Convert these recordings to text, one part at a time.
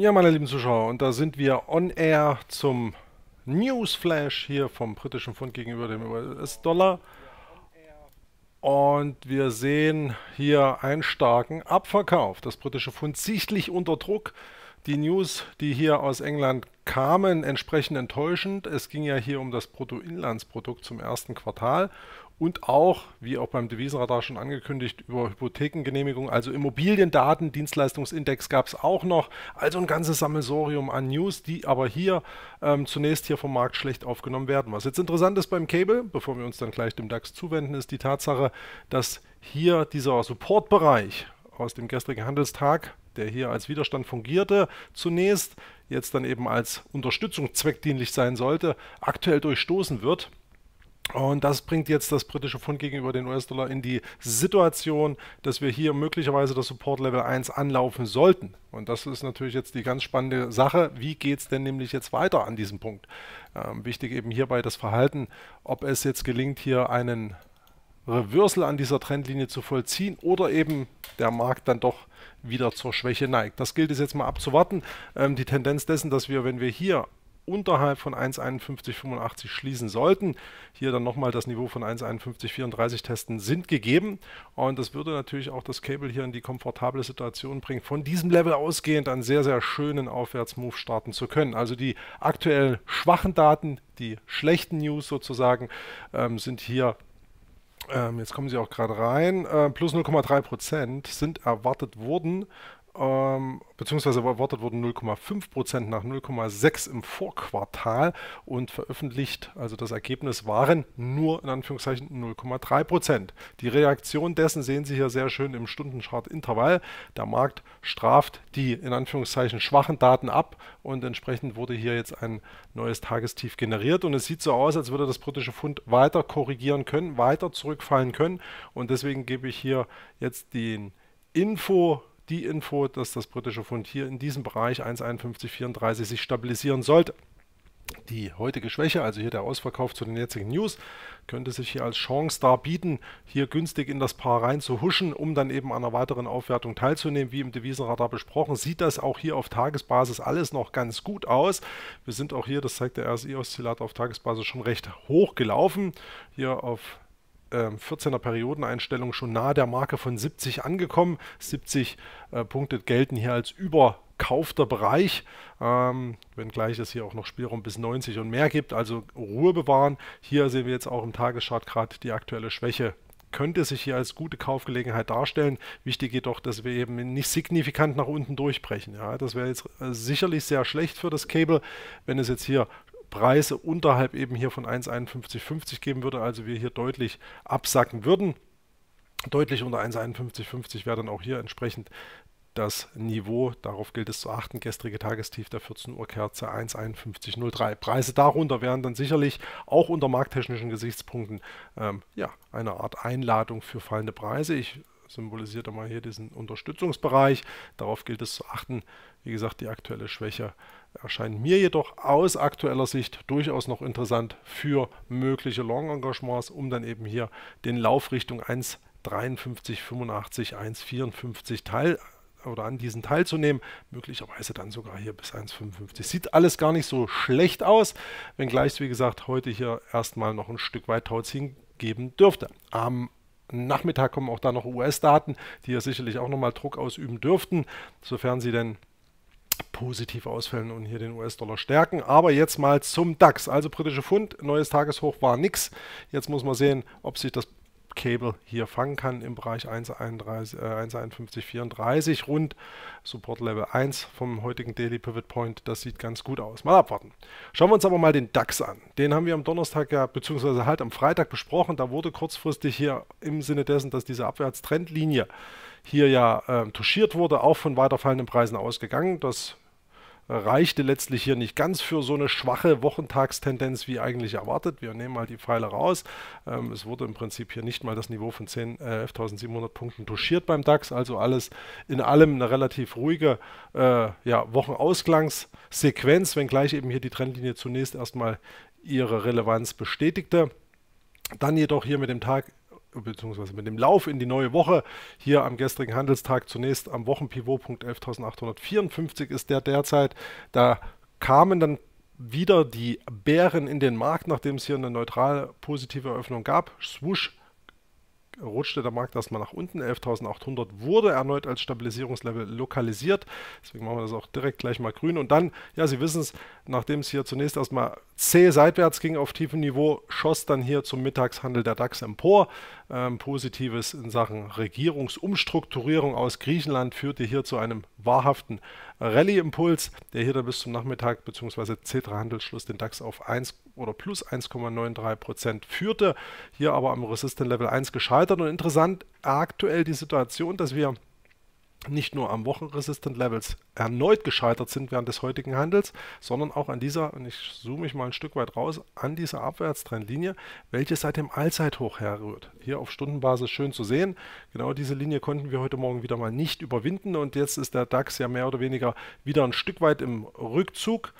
Ja, meine lieben Zuschauer, und da sind wir on air zum Newsflash hier vom britischen Pfund gegenüber dem US-Dollar. Und wir sehen hier einen starken Abverkauf. Das britische Pfund sichtlich unter Druck. Die News, die hier aus England kamen, entsprechend enttäuschend. Es ging ja hier um das Bruttoinlandsprodukt zum ersten Quartal und auch, wie auch beim Devisenradar schon angekündigt, über Hypothekengenehmigung, also Immobiliendaten, Dienstleistungsindex gab es auch noch. Also ein ganzes Sammelsorium an News, die aber hier ähm, zunächst hier vom Markt schlecht aufgenommen werden. Was jetzt interessant ist beim Cable, bevor wir uns dann gleich dem DAX zuwenden, ist die Tatsache, dass hier dieser Supportbereich aus dem gestrigen Handelstag, der hier als Widerstand fungierte, zunächst jetzt dann eben als Unterstützung zweckdienlich sein sollte, aktuell durchstoßen wird. Und das bringt jetzt das britische Pfund gegenüber den US-Dollar in die Situation, dass wir hier möglicherweise das Support Level 1 anlaufen sollten. Und das ist natürlich jetzt die ganz spannende Sache. Wie geht es denn nämlich jetzt weiter an diesem Punkt? Ähm, wichtig eben hierbei das Verhalten, ob es jetzt gelingt, hier einen Reversal an dieser Trendlinie zu vollziehen oder eben der Markt dann doch wieder zur Schwäche neigt. Das gilt es jetzt mal abzuwarten. Ähm, die Tendenz dessen, dass wir, wenn wir hier unterhalb von 1,5185 schließen sollten. Hier dann nochmal das Niveau von 1,5134 testen sind gegeben. Und das würde natürlich auch das Cable hier in die komfortable Situation bringen, von diesem Level ausgehend einen sehr, sehr schönen Aufwärtsmove starten zu können. Also die aktuell schwachen Daten, die schlechten News sozusagen, ähm, sind hier ähm, jetzt kommen sie auch gerade rein, äh, plus 0,3 Prozent sind erwartet worden ähm, beziehungsweise erwartet wurden 0,5% nach 0,6 im Vorquartal und veröffentlicht, also das Ergebnis waren nur in Anführungszeichen 0,3%. Die Reaktion dessen sehen Sie hier sehr schön im Stundenchart Intervall. Der Markt straft die in Anführungszeichen schwachen Daten ab und entsprechend wurde hier jetzt ein neues Tagestief generiert und es sieht so aus, als würde das britische Pfund weiter korrigieren können, weiter zurückfallen können und deswegen gebe ich hier jetzt den Info die Info, dass das britische Pfund hier in diesem Bereich 1,5134 sich stabilisieren sollte. Die heutige Schwäche, also hier der Ausverkauf zu den jetzigen News, könnte sich hier als Chance darbieten, hier günstig in das Paar rein zu huschen, um dann eben an einer weiteren Aufwertung teilzunehmen. Wie im Devisenradar besprochen, sieht das auch hier auf Tagesbasis alles noch ganz gut aus. Wir sind auch hier, das zeigt der RSI-Oszillator auf Tagesbasis, schon recht hoch gelaufen. Hier auf 14er ähm, Periodeneinstellung schon nahe der Marke von 70 angekommen. 70 äh, Punkte gelten hier als überkaufter Bereich, ähm, wenngleich es hier auch noch Spielraum bis 90 und mehr gibt, also Ruhe bewahren. Hier sehen wir jetzt auch im Tageschart gerade die aktuelle Schwäche könnte sich hier als gute Kaufgelegenheit darstellen. Wichtig jedoch, dass wir eben nicht signifikant nach unten durchbrechen. Ja, das wäre jetzt äh, sicherlich sehr schlecht für das Cable, wenn es jetzt hier Preise unterhalb eben hier von 1,5150 geben würde, also wir hier deutlich absacken würden. Deutlich unter 1,5150 wäre dann auch hier entsprechend das Niveau, darauf gilt es zu achten, gestrige Tagestief der 14 Uhr Kerze 1,5103. Preise darunter wären dann sicherlich auch unter markttechnischen Gesichtspunkten ähm, ja, eine Art Einladung für fallende Preise. Ich symbolisiert mal hier diesen Unterstützungsbereich. Darauf gilt es zu achten. Wie gesagt, die aktuelle Schwäche erscheint mir jedoch aus aktueller Sicht durchaus noch interessant für mögliche Long-Engagements, um dann eben hier den Laufrichtung 1,53, 85, 1,54 teil oder an diesen teilzunehmen, möglicherweise dann sogar hier bis 1,55. Sieht alles gar nicht so schlecht aus, wenngleich, wie gesagt, heute hier erstmal noch ein Stück weit Tauz hingeben dürfte. Am Nachmittag kommen auch da noch US-Daten, die ja sicherlich auch nochmal Druck ausüben dürften, sofern sie denn positiv ausfällen und hier den US-Dollar stärken. Aber jetzt mal zum DAX. Also britische Pfund, neues Tageshoch war nix. Jetzt muss man sehen, ob sich das Cable hier fangen kann im Bereich 1,31, äh, 1,51,34 rund. Support Level 1 vom heutigen Daily Pivot Point, das sieht ganz gut aus. Mal abwarten. Schauen wir uns aber mal den DAX an. Den haben wir am Donnerstag ja, beziehungsweise halt am Freitag besprochen. Da wurde kurzfristig hier im Sinne dessen, dass diese Abwärtstrendlinie hier ja äh, touchiert wurde, auch von weiterfallenden Preisen ausgegangen. Das reichte letztlich hier nicht ganz für so eine schwache Wochentagstendenz wie eigentlich erwartet. Wir nehmen mal die Pfeile raus. Ähm, es wurde im Prinzip hier nicht mal das Niveau von 10, äh, 11.700 Punkten duschiert beim DAX. Also alles in allem eine relativ ruhige äh, ja, Wochenausgangssequenz, wenngleich eben hier die Trendlinie zunächst erstmal ihre Relevanz bestätigte. Dann jedoch hier mit dem Tag beziehungsweise mit dem Lauf in die neue Woche. Hier am gestrigen Handelstag zunächst am Wochenpivot.11854 ist der derzeit. Da kamen dann wieder die Bären in den Markt, nachdem es hier eine neutral positive Eröffnung gab. Swoosh rutschte der Markt erstmal nach unten. 11.800 wurde erneut als Stabilisierungslevel lokalisiert. Deswegen machen wir das auch direkt gleich mal grün. Und dann, ja, Sie wissen es, nachdem es hier zunächst erstmal C seitwärts ging auf tiefem Niveau, schoss dann hier zum Mittagshandel der DAX empor. Ähm, Positives in Sachen Regierungsumstrukturierung aus Griechenland führte hier zu einem wahrhaften Rallye-Impuls, der hier dann bis zum Nachmittag bzw. c 3 handelsschluss den DAX auf 1, oder plus 1,93 Prozent führte, hier aber am Resistant Level 1 gescheitert. Und interessant aktuell die Situation, dass wir nicht nur am Wochenresistant Levels erneut gescheitert sind während des heutigen Handels, sondern auch an dieser, und ich zoome mich mal ein Stück weit raus, an dieser Abwärtstrendlinie, welche seit dem Allzeithoch herrührt. Hier auf Stundenbasis schön zu sehen. Genau diese Linie konnten wir heute Morgen wieder mal nicht überwinden und jetzt ist der DAX ja mehr oder weniger wieder ein Stück weit im Rückzug.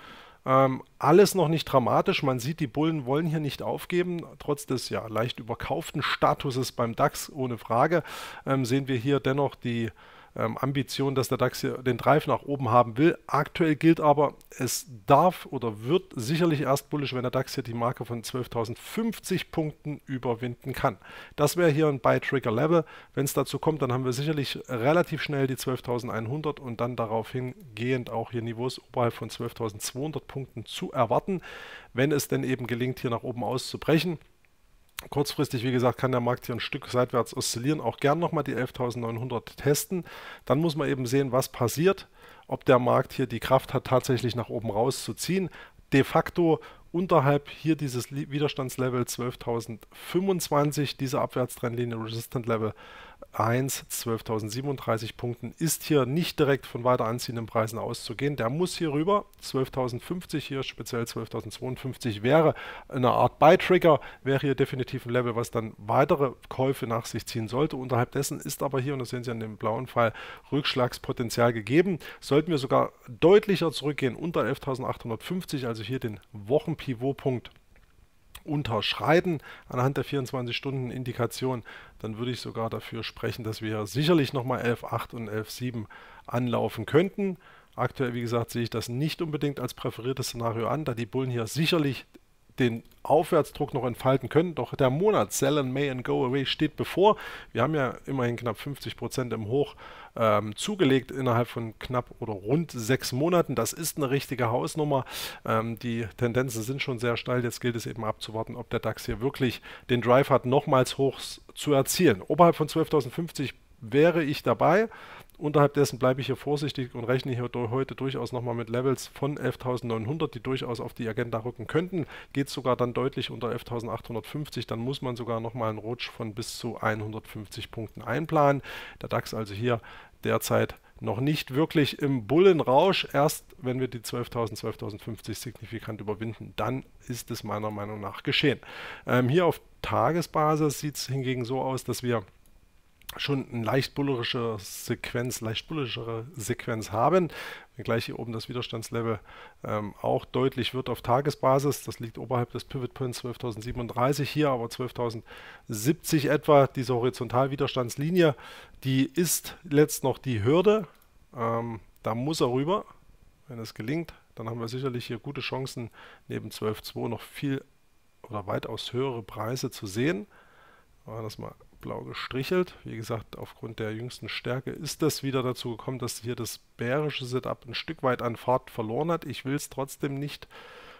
Ähm, alles noch nicht dramatisch. Man sieht, die Bullen wollen hier nicht aufgeben. Trotz des ja leicht überkauften Statuses beim DAX ohne Frage ähm, sehen wir hier dennoch die ähm, Ambition, dass der DAX hier den Drive nach oben haben will. Aktuell gilt aber, es darf oder wird sicherlich erst bullisch, wenn der DAX hier die Marke von 12.050 Punkten überwinden kann. Das wäre hier ein Buy-Trigger-Level. Wenn es dazu kommt, dann haben wir sicherlich relativ schnell die 12.100 und dann darauf hingehend auch hier Niveaus oberhalb von 12.200 Punkten zu erwarten, wenn es denn eben gelingt, hier nach oben auszubrechen. Kurzfristig, wie gesagt, kann der Markt hier ein Stück seitwärts oszillieren, auch gern nochmal die 11.900 testen. Dann muss man eben sehen, was passiert, ob der Markt hier die Kraft hat, tatsächlich nach oben rauszuziehen. De facto unterhalb hier dieses Widerstandslevel 12.025, diese Abwärtstrendlinie Resistant Level 1 12.037 Punkten ist hier nicht direkt von weiter anziehenden Preisen auszugehen. Der muss hier rüber. 12.050 hier, speziell 12.052 wäre eine Art Buy-Trigger, wäre hier definitiv ein Level, was dann weitere Käufe nach sich ziehen sollte. Unterhalb dessen ist aber hier, und das sehen Sie an dem blauen Fall, Rückschlagspotenzial gegeben. Sollten wir sogar deutlicher zurückgehen, unter 11.850, also hier den Wochenpivotpunkt unterschreiten anhand der 24-Stunden-Indikation, dann würde ich sogar dafür sprechen, dass wir sicherlich nochmal 11.8 und 11.7 anlaufen könnten. Aktuell, wie gesagt, sehe ich das nicht unbedingt als präferiertes Szenario an, da die Bullen hier sicherlich den Aufwärtsdruck noch entfalten können. Doch der Monat Sell and May and Go Away steht bevor. Wir haben ja immerhin knapp 50% Prozent im Hoch ähm, zugelegt innerhalb von knapp oder rund sechs Monaten. Das ist eine richtige Hausnummer. Ähm, die Tendenzen sind schon sehr steil. Jetzt gilt es eben abzuwarten, ob der DAX hier wirklich den Drive hat, nochmals hoch zu erzielen. Oberhalb von 12.050 wäre ich dabei. Unterhalb dessen bleibe ich hier vorsichtig und rechne hier heute durchaus nochmal mit Levels von 11.900, die durchaus auf die Agenda rücken könnten. Geht es sogar dann deutlich unter 11.850, dann muss man sogar nochmal einen Rutsch von bis zu 150 Punkten einplanen. Der DAX also hier derzeit noch nicht wirklich im Bullenrausch. Erst wenn wir die 12.000, 12.050 signifikant überwinden, dann ist es meiner Meinung nach geschehen. Ähm, hier auf Tagesbasis sieht es hingegen so aus, dass wir schon eine leicht bullerische Sequenz, leicht bullerischere Sequenz haben, Gleich hier oben das Widerstandslevel ähm, auch deutlich wird auf Tagesbasis. Das liegt oberhalb des Pivot Points 12.037 hier, aber 12.070 etwa, diese Horizontalwiderstandslinie, die ist letzt noch die Hürde. Ähm, da muss er rüber, wenn es gelingt, dann haben wir sicherlich hier gute Chancen, neben 12.2 noch viel oder weitaus höhere Preise zu sehen. Machen wir das mal blau gestrichelt. Wie gesagt, aufgrund der jüngsten Stärke ist das wieder dazu gekommen, dass hier das bärische Setup ein Stück weit an Fahrt verloren hat. Ich will es trotzdem nicht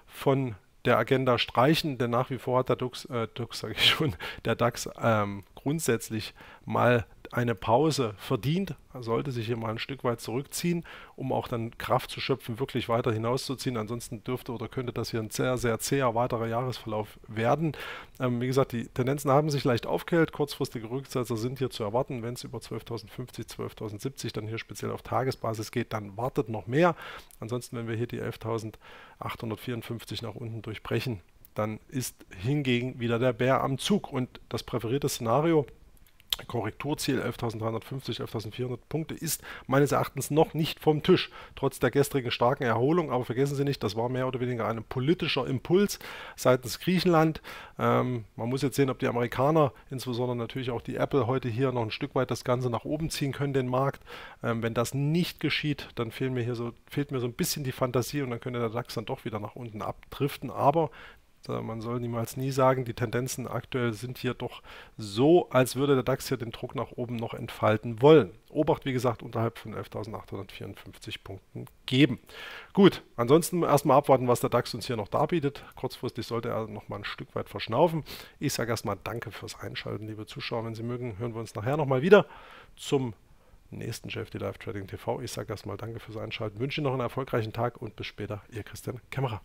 von der Agenda streichen, denn nach wie vor hat der DAX, äh, DAX sage ich schon, der DAX ähm, grundsätzlich mal eine Pause verdient, sollte sich hier mal ein Stück weit zurückziehen, um auch dann Kraft zu schöpfen, wirklich weiter hinauszuziehen. Ansonsten dürfte oder könnte das hier ein sehr, sehr zäher weiterer Jahresverlauf werden. Ähm, wie gesagt, die Tendenzen haben sich leicht aufgehellt. Kurzfristige Rücksetzer sind hier zu erwarten. Wenn es über 12.050, 12.070 dann hier speziell auf Tagesbasis geht, dann wartet noch mehr. Ansonsten, wenn wir hier die 11.854 nach unten durchbrechen, dann ist hingegen wieder der Bär am Zug. Und das präferierte Szenario Korrekturziel 11.350, 11.400 Punkte ist meines Erachtens noch nicht vom Tisch, trotz der gestrigen starken Erholung. Aber vergessen Sie nicht, das war mehr oder weniger ein politischer Impuls seitens Griechenland. Ähm, man muss jetzt sehen, ob die Amerikaner, insbesondere natürlich auch die Apple, heute hier noch ein Stück weit das Ganze nach oben ziehen können, den Markt. Ähm, wenn das nicht geschieht, dann fehlen mir hier so, fehlt mir so ein bisschen die Fantasie und dann könnte der DAX dann doch wieder nach unten abdriften. Aber man soll niemals nie sagen, die Tendenzen aktuell sind hier doch so, als würde der DAX hier den Druck nach oben noch entfalten wollen. Obacht, wie gesagt, unterhalb von 11.854 Punkten geben. Gut, ansonsten erstmal abwarten, was der DAX uns hier noch darbietet. Kurzfristig sollte er nochmal ein Stück weit verschnaufen. Ich sage erstmal danke fürs Einschalten, liebe Zuschauer. Wenn Sie mögen, hören wir uns nachher nochmal wieder zum nächsten Chef, Live Trading TV. Ich sage erstmal danke fürs Einschalten, wünsche Ihnen noch einen erfolgreichen Tag und bis später, Ihr Christian Kämmerer.